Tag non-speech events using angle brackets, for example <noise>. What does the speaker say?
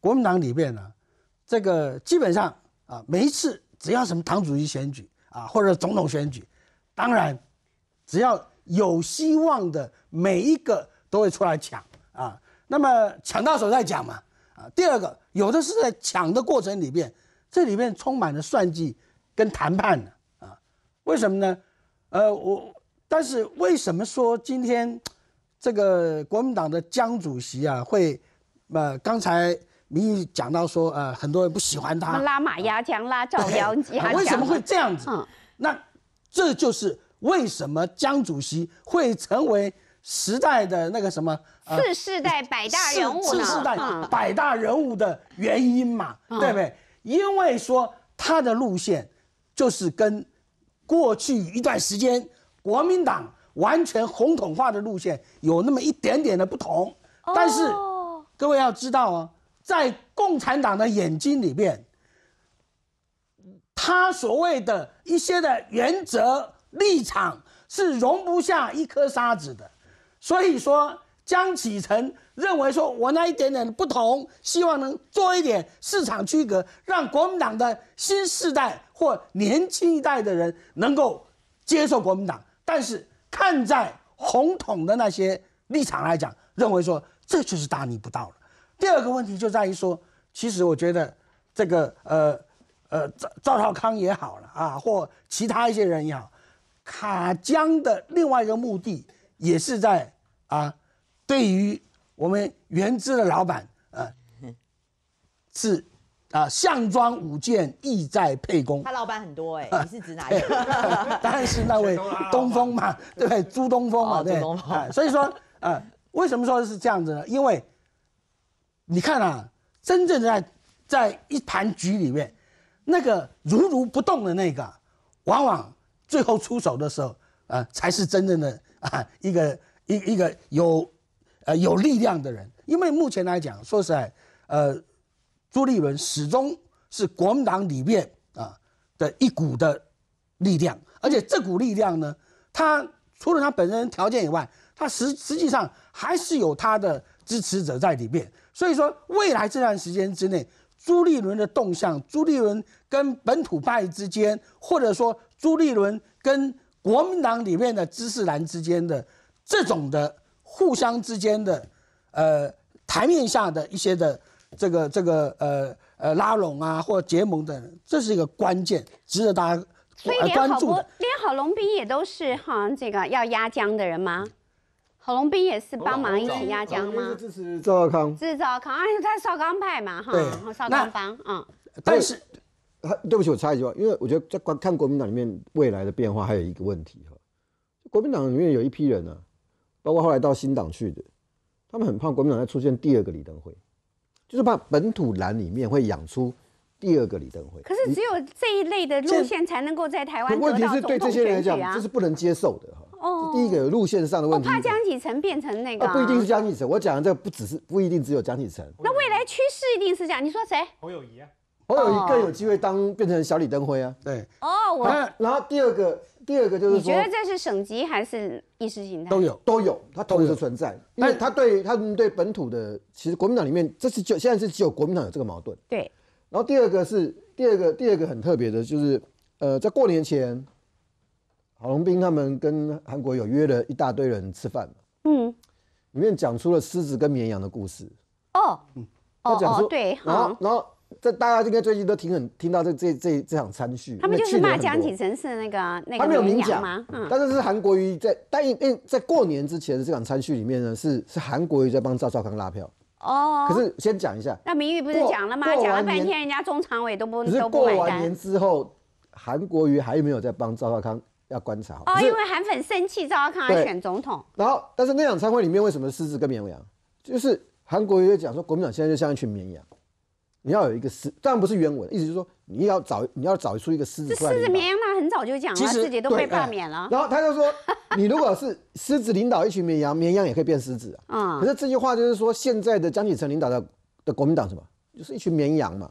国民党里面呢，这个基本上啊，每一次只要什么党主席选举啊，或者总统选举，当然，只要有希望的每一个都会出来抢啊。那么抢到手再讲嘛啊。第二个，有的是在抢的过程里面，这里面充满了算计跟谈判的啊。为什么呢？呃，我但是为什么说今天这个国民党的江主席啊会呃刚才。你讲到说，呃，很多人不喜欢他，拉马压强，拉赵 <laughs> 压蒋，为什么会这样子？那这就是为什么江主席会成为时代的那个什么四世代百大人物四世代百大人物的原因嘛，对不对？因为说他的路线就是跟过去一段时间国民党完全红统化的路线有那么一点点的不同，但是各位要知道啊。在共产党的眼睛里面，他所谓的一些的原则立场是容不下一颗沙子的。所以说，江启臣认为说，我那一点点不同，希望能做一点市场区隔，让国民党的新时代或年轻一代的人能够接受国民党。但是，看在红统的那些立场来讲，认为说这就是大逆不道了。第二个问题就在于说，其实我觉得这个呃呃，赵赵少康也好了啊，或其他一些人也好，卡江的另外一个目的也是在啊，对于我们原资的老板啊，是啊，项庄舞剑，意在沛公。他老板很多哎，<laughs> 你是指哪一个？<laughs> 当然是那位东风嘛，对不对？朱东风嘛，对。朱东风。所以说，呃，为什么说是这样子呢？因为。你看啊，真正在在一盘局里面，那个如如不动的那个，往往最后出手的时候，啊，才是真正的啊一个一一个有，呃有力量的人。因为目前来讲，说实在，呃，朱立伦始终是国民党里面啊的一股的力量，而且这股力量呢，他除了他本身条件以外，他实实际上还是有他的支持者在里面。所以说，未来这段时间之内，朱立伦的动向，朱立伦跟本土派之间，或者说朱立伦跟国民党里面的知识栏之间的这种的互相之间的，呃，台面下的一些的这个这个呃呃拉拢啊或结盟的，这是一个关键，值得大家所以连好龙兵也都是哈这个要压江的人吗？郝龙斌也是帮忙一起压江吗？支持赵少康，支持赵少康，因为他是少康派嘛，哈，然后少康帮，嗯。但是，对不起，我插一句话，因为我觉得在看国民党里面未来的变化，还有一个问题哈。国民党里面有一批人呢，包括后来到新党去的，他们很怕国民党再出现第二个李登辉，就是怕本土蓝里面会养出第二个李登辉。可是只有这一类的路线才能够在台湾得到总统选举，这是不能接受的哈。哦，第一个有路线上的问题，我怕江启成变成那个，不一定是江启成，我讲的这个不只是，不一定只有江启成。那未来趋势一定是这样，你说谁？侯友谊啊，侯友谊更有机会当变成小李登辉啊。对，哦，我。然后第二个，第二个就是你觉得这是省级还是意识形态？都有，都有，他同时存在，因为他对他对本土的，其实国民党里面，这是就现在是只有国民党有这个矛盾。对，然后第二个是第二个第二个很特别的就是，呃，在过年前。郝龙斌他们跟韩国有约了一大堆人吃饭，嗯，里面讲出了狮子跟绵羊的故事。哦，嗯，他讲出，然后然后这大家应该最近都听很听到这这这这场餐叙。他们就是骂江启臣是那个那个他没有明讲吗？嗯，但是是韩国瑜在，但因因在过年之前的这场餐叙里面呢，是是韩国瑜在帮赵赵康拉票。哦，可是先讲一下，那明玉不是讲了吗？讲了半天，人家中常委都不都不买单。过完年之后，韩国瑜还有没有在帮赵赵康？要观察哦，因为韩粉生气，就要看他选总统。然后，但是那场场会里面，为什么狮子跟绵羊？就是韩国也讲说，国民党现在就像一群绵羊，你要有一个狮，当然不是原文，意思就是说你要找你要找出一个狮子出来。这狮子绵羊，他很早就讲了，自己都被罢免了。然后他就说，你如果是狮子领导一群绵羊，绵羊也可以变狮子啊。可是这句话就是说，现在的江启臣领导的的国民党什么，就是一群绵羊嘛。